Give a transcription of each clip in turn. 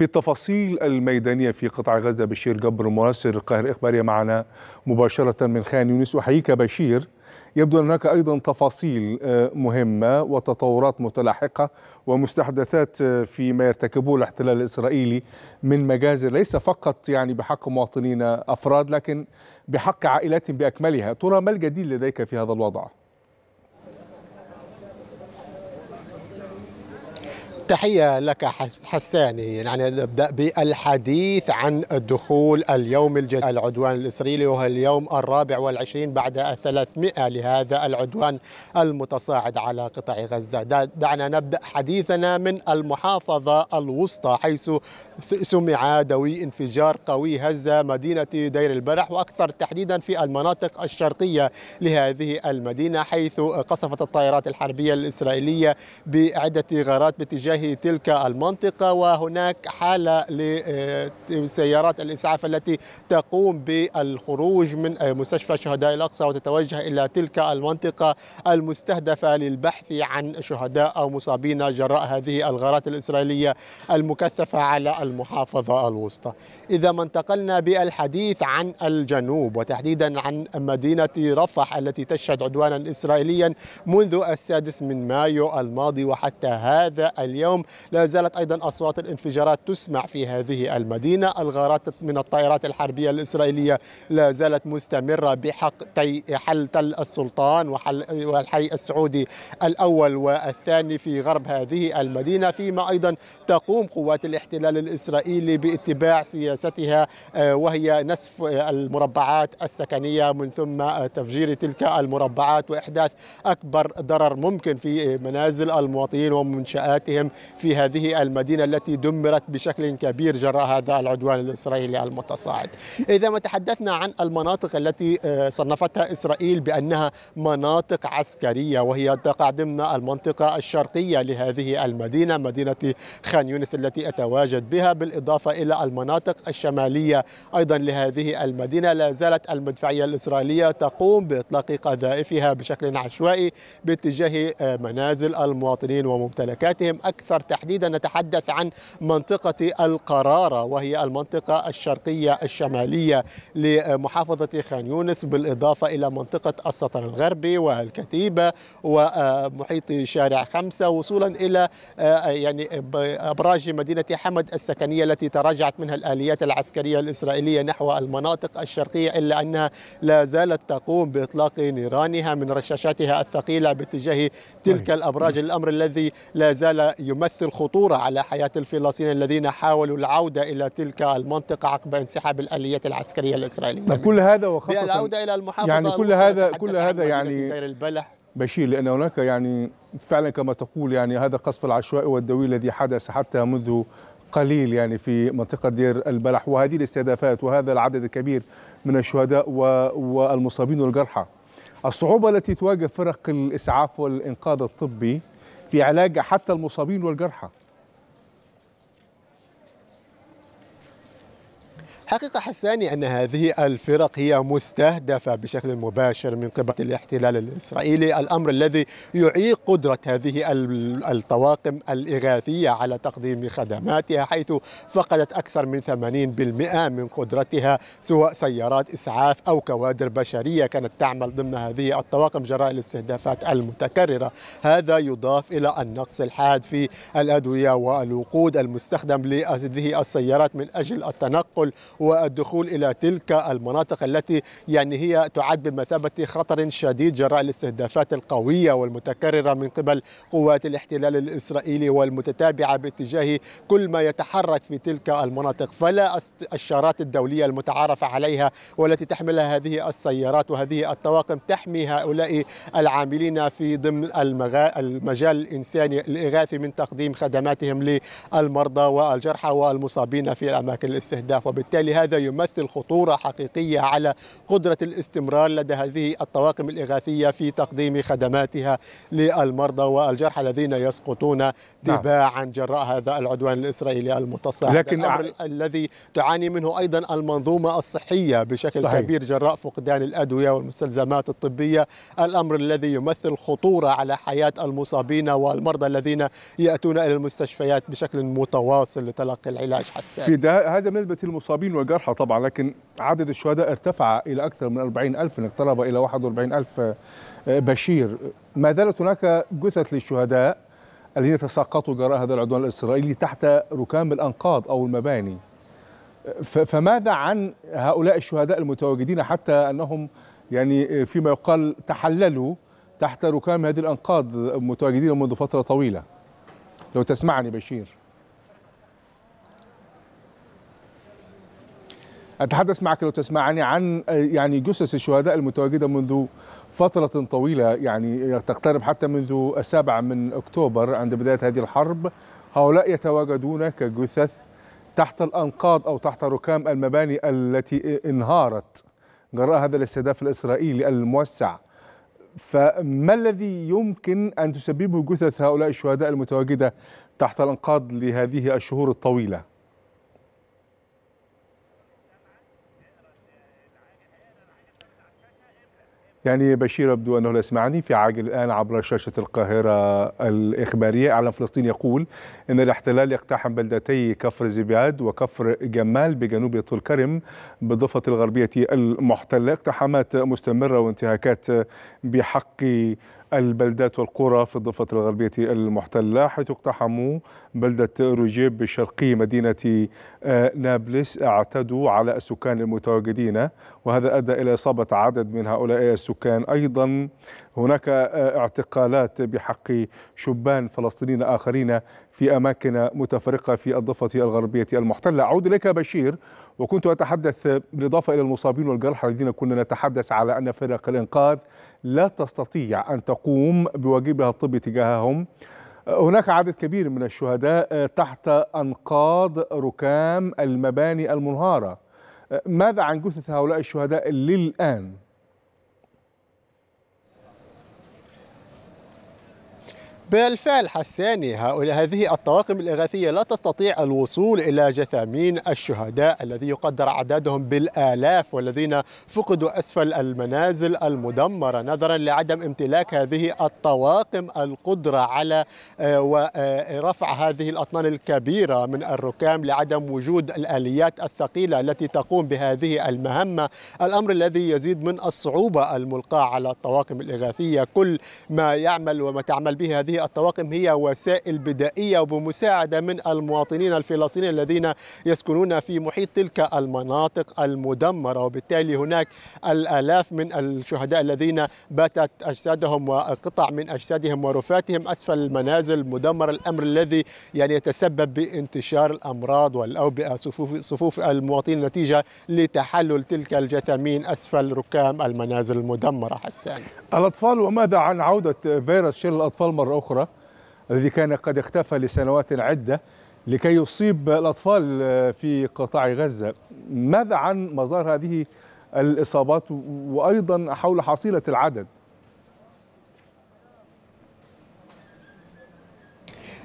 في التفاصيل الميدانية في قطاع غزة بشير جبر مراسل القاهرة الإخبارية معنا مباشرة من خان يونس أحييك بشير يبدو أن هناك أيضا تفاصيل آه، مهمة وتطورات متلاحقة ومستحدثات آه، فيما يرتكبه الاحتلال الإسرائيلي من مجازر ليس فقط يعني بحق مواطنين أفراد لكن بحق عائلات بأكملها ترى ما الجديد لديك في هذا الوضع؟ تحية لك حساني يعني نبدأ بالحديث عن دخول اليوم الجديد العدوان الإسرائيلي وهو اليوم الرابع والعشرين بعد الثلاثمائة لهذا العدوان المتصاعد على قطاع غزة دعنا نبدأ حديثنا من المحافظة الوسطى حيث سمع دوي انفجار قوي هز مدينة دير البلح وأكثر تحديدا في المناطق الشرقية لهذه المدينة حيث قصفت الطائرات الحربية الإسرائيلية بعدة غارات باتجاه هذه تلك المنطقة وهناك حالة لسيارات الإسعاف التي تقوم بالخروج من مستشفى شهداء الأقصى وتتوجه إلى تلك المنطقة المستهدفة للبحث عن شهداء أو مصابين جراء هذه الغارات الإسرائيلية المكثفة على المحافظة الوسطى إذا ما انتقلنا بالحديث عن الجنوب وتحديدا عن مدينة رفح التي تشهد عدوانا إسرائيليا منذ السادس من مايو الماضي وحتى هذا اليوم اليوم لا زالت أيضا أصوات الانفجارات تسمع في هذه المدينة الغارات من الطائرات الحربية الإسرائيلية لا زالت مستمرة بحق حل تل السلطان والحي السعودي الأول والثاني في غرب هذه المدينة فيما أيضا تقوم قوات الاحتلال الإسرائيلي باتباع سياستها آه، وهي نسف المربعات السكنية من ثم تفجير تلك المربعات وإحداث أكبر ضرر ممكن في منازل المواطنين ومنشآتهم في هذه المدينة التي دمرت بشكل كبير جراء هذا العدوان الإسرائيلي المتصاعد إذا ما تحدثنا عن المناطق التي آه، صنفتها إسرائيل بأنها مناطق عسكرية وهي تقع ضمن المنطقة الشرقية لهذه المدينة مدينة خان يونس التي أتواجد بها بالإضافة إلى المناطق الشمالية أيضا لهذه المدينة لا زالت المدفعية الإسرائيلية تقوم بإطلاق قذائفها بشكل عشوائي باتجاه آه، منازل المواطنين وممتلكاتهم أكثر تحديدا نتحدث عن منطقة القرارة وهي المنطقة الشرقية الشمالية لمحافظة خان يونس بالإضافة إلى منطقة السطر الغربي والكتيبة ومحيط شارع خمسة وصولا إلى آه، يعني أبراج مدينة حمد السكنية التي تراجعت منها الآليات العسكرية الإسرائيلية نحو المناطق الشرقية إلا أنها لا زالت تقوم بإطلاق نيرانها من رشاشاتها الثقيلة باتجاه تلك طيب. الأبراج الأمر الذي لا زال يمثل خطورة على حياة الفلسطينيين الذين حاولوا العودة إلى تلك المنطقة عقب انسحاب الآلية العسكرية الإسرائيلية كل هذا وخاصة العودة إلى المحافظة يعني كل هذا كل هذا يعني دير البلح بشير لأن هناك يعني فعلا كما تقول يعني هذا القصف العشوائي والدوي الذي حدث حتى منذ قليل يعني في منطقة دير البلح وهذه الاستهدافات وهذا العدد الكبير من الشهداء والمصابين والجرحى الصعوبة التي تواجه فرق الإسعاف والإنقاذ الطبي في علاج حتى المصابين والجرحى حقيقة حساني أن هذه الفرق هي مستهدفة بشكل مباشر من قبل الاحتلال الإسرائيلي الأمر الذي يعيق قدرة هذه الطواقم الإغاثية على تقديم خدماتها حيث فقدت أكثر من 80% من قدرتها سواء سيارات إسعاف أو كوادر بشرية كانت تعمل ضمن هذه الطواقم جراء الاستهدافات المتكررة هذا يضاف إلى النقص الحاد في الأدوية والوقود المستخدم لهذه السيارات من أجل التنقل والدخول إلى تلك المناطق التي يعني هي تعد بمثابة خطر شديد جراء الاستهدافات القوية والمتكررة من قبل قوات الاحتلال الإسرائيلي والمتتابعة باتجاه كل ما يتحرك في تلك المناطق فلا الشارات الدولية المتعارف عليها والتي تحملها هذه السيارات وهذه الطواقم تحمي هؤلاء العاملين في ضمن المجال الإنساني الإغاثي من تقديم خدماتهم للمرضى والجرحى والمصابين في أماكن الاستهداف وبالتالي لهذا يمثل خطورة حقيقية على قدرة الاستمرار لدى هذه الطواقم الإغاثية في تقديم خدماتها للمرضى والجرحى الذين يسقطون تباعا نعم. جراء هذا العدوان الإسرائيلي المتصاعد لكن الأمر ع... الذي تعاني منه أيضا المنظومة الصحية بشكل صحيح. كبير جراء فقدان الأدوية والمستلزمات الطبية الأمر الذي يمثل خطورة على حياة المصابين والمرضى الذين يأتون إلى المستشفيات بشكل متواصل لتلقي العلاج حساس في هذا بالنسبة للمصابين والجرحى طبعا لكن عدد الشهداء ارتفع إلى أكثر من 40 ألف اقترب إلى 41 ألف آه، بشير ما زالت هناك جثث للشهداء الذين تساقطوا جراء هذا العدوان الإسرائيلي تحت ركام الأنقاض أو المباني فماذا عن هؤلاء الشهداء المتواجدين حتى أنهم يعني آه، فيما يقال تحللوا تحت ركام هذه الأنقاض متواجدين منذ فترة طويلة لو تسمعني بشير أتحدث معك لو تسمعني عن آه، يعني جثث الشهداء المتواجدة منذ فترة طويلة يعني تقترب حتى منذ السابع من أكتوبر عند بداية هذه الحرب هؤلاء يتواجدون كجثث تحت الأنقاض أو تحت ركام المباني التي انهارت جراء هذا الاستهداف الإسرائيلي الموسع فما الذي يمكن أن تسببه جثث هؤلاء الشهداء المتواجدة تحت الأنقاض لهذه الشهور الطويلة؟ يعني بشير يبدو أنه لا يسمعني في عاجل الآن عبر شاشة القاهرة الإخبارية إعلام فلسطين يقول أن الاحتلال يقتحم بلدتي كفر زبياد وكفر جمال بجنوب طول كرم بالضفة الغربية المحتلة اقتحامات مستمرة وانتهاكات بحق البلدات والقرى في الضفة الغربية المحتلة حيث اقتحموا بلدة روجيب بشرقي مدينة آه، نابلس اعتدوا على السكان المتواجدين وهذا أدى إلى إصابة عدد من هؤلاء السكان أيضا هناك آه، اعتقالات بحق شبان فلسطينيين آخرين في أماكن متفرقة في الضفة الغربية المحتلة أعود إليك بشير وكنت أتحدث بالإضافة إلى المصابين والجرحى الذين كنا نتحدث على أن فرق الإنقاذ لا تستطيع أن تقوم بواجبها الطبي تجاههم هناك عدد كبير من الشهداء تحت أنقاض ركام المباني المنهارة ماذا عن جثث هؤلاء الشهداء للآن؟ بالفعل حساني هؤلاء هذه الطواقم الإغاثية لا تستطيع الوصول إلى جثامين الشهداء الذي يقدر عددهم بالآلاف والذين فقدوا أسفل المنازل المدمرة نظرا لعدم امتلاك هذه الطواقم القدرة على آه، ورفع آه، هذه الأطنان الكبيرة من الركام لعدم وجود الآليات الثقيلة التي تقوم بهذه المهمة الأمر الذي يزيد من الصعوبة الملقاة على الطواقم الإغاثية كل ما يعمل وما تعمل به هذه الطواقم هي وسائل بدائية وبمساعدة من المواطنين الفلسطينيين الذين يسكنون في محيط تلك المناطق المدمرة وبالتالي هناك الآلاف من الشهداء الذين باتت أجسادهم وقطع من أجسادهم ورفاتهم أسفل المنازل المدمرة الأمر الذي يعني يتسبب بانتشار الأمراض والأوبئة صفوف, صفوف المواطنين نتيجة لتحلل تلك الجثامين أسفل ركام المنازل المدمرة حسان الأطفال وماذا عن عودة فيروس شيل الأطفال مرة أخرى الأخرى الذي كان قد اختفى لسنوات عدة لكي يصيب الأطفال في قطاع غزة ماذا عن مظاهر هذه الإصابات وأيضا حول حصيلة العدد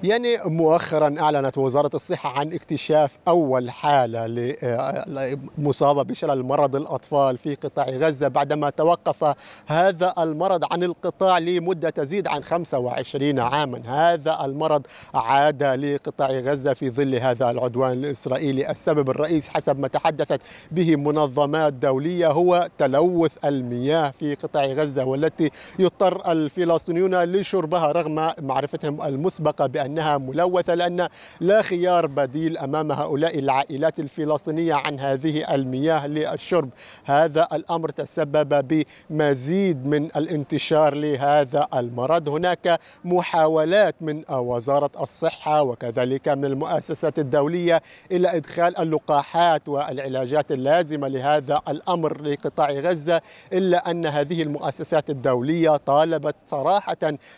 يعني مؤخرا أعلنت وزارة الصحة عن اكتشاف أول حالة آه، آه، مصابة بشلل مرض الأطفال في قطاع غزة بعدما توقف هذا المرض عن القطاع لمدة تزيد عن 25 عاما هذا المرض عاد لقطاع غزة في ظل هذا العدوان الإسرائيلي السبب الرئيس حسب ما تحدثت به منظمات دولية هو تلوث المياه في قطاع غزة والتي يضطر الفلسطينيون لشربها رغم معرفتهم المسبقة بأن أنها ملوثة لأن لا خيار بديل أمام هؤلاء العائلات الفلسطينية عن هذه المياه للشرب هذا الأمر تسبب بمزيد من الانتشار لهذا المرض هناك محاولات من وزارة الصحة وكذلك من المؤسسات الدولية إلى إدخال اللقاحات والعلاجات اللازمة لهذا الأمر لقطاع غزة إلا أن هذه المؤسسات الدولية طالبت صراحة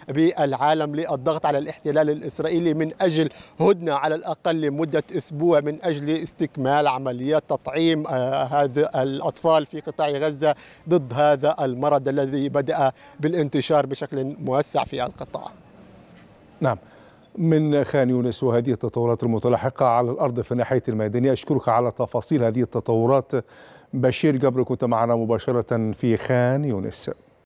بالعالم للضغط على الاحتلال الإسرائيلي الإسرائيلي من أجل هدنة على الأقل لمدة أسبوع من أجل استكمال عمليات تطعيم آه، هذا الأطفال في قطاع غزة ضد هذا المرض الذي بدأ بالانتشار بشكل موسع في القطاع نعم من خان يونس وهذه التطورات المتلاحقة على الأرض في الناحية الميدانية أشكرك على تفاصيل هذه التطورات بشير قبل كنت معنا مباشرة في خان يونس